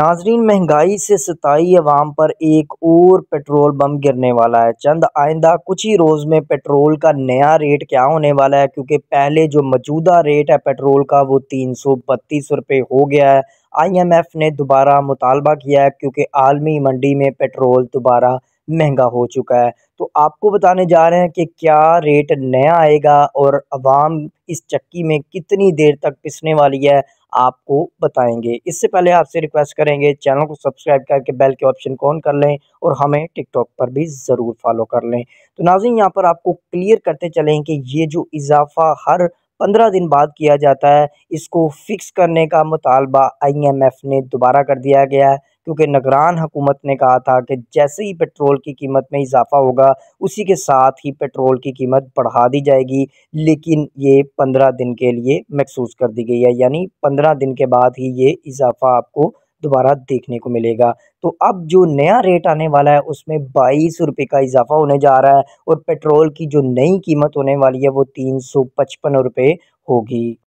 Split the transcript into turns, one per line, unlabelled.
नाजरीन महंगाई से सताई आवाम पर एक और पेट्रोल बम गिरने वाला है चंद आइंदा कुछ ही रोज़ में पेट्रोल का नया रेट क्या होने वाला है क्योंकि पहले जो मौजूदा रेट है पेट्रोल का वो तीन सौ बत्तीस रुपये हो गया है आईएमएफ ने दोबारा मुतालबा किया है क्योंकि आलमी मंडी में पेट्रोल दोबारा महंगा हो चुका है तो आपको बताने जा रहे हैं कि क्या रेट नया आएगा और आवाम इस चक्की में कितनी देर तक पिसने वाली है आपको बताएंगे इससे पहले आपसे रिक्वेस्ट करेंगे चैनल को सब्सक्राइब करके बेल के ऑप्शन को ऑन कर लें और हमें टिकटॉक पर भी ज़रूर फॉलो कर लें तो नाजिन यहाँ पर आपको क्लियर करते चलें कि ये जो इजाफा हर पंद्रह दिन बाद किया जाता है इसको फिक्स करने का मुतालबा आई एम एफ़ ने दोबारा कर दिया गया है क्योंकि निगरान हुकूमत ने कहा था कि जैसे ही पेट्रोल की कीमत में इजाफा होगा उसी के साथ ही पेट्रोल की कीमत बढ़ा दी जाएगी लेकिन ये पंद्रह दिन के लिए महसूस कर दी गई है यानी पंद्रह दिन के बाद ही ये इजाफा आपको दोबारा देखने को मिलेगा तो अब जो नया रेट आने वाला है उसमें बाईस रुपये का इजाफा होने जा रहा है और पेट्रोल की जो नई कीमत होने वाली है वो तीन सौ पचपन रुपये होगी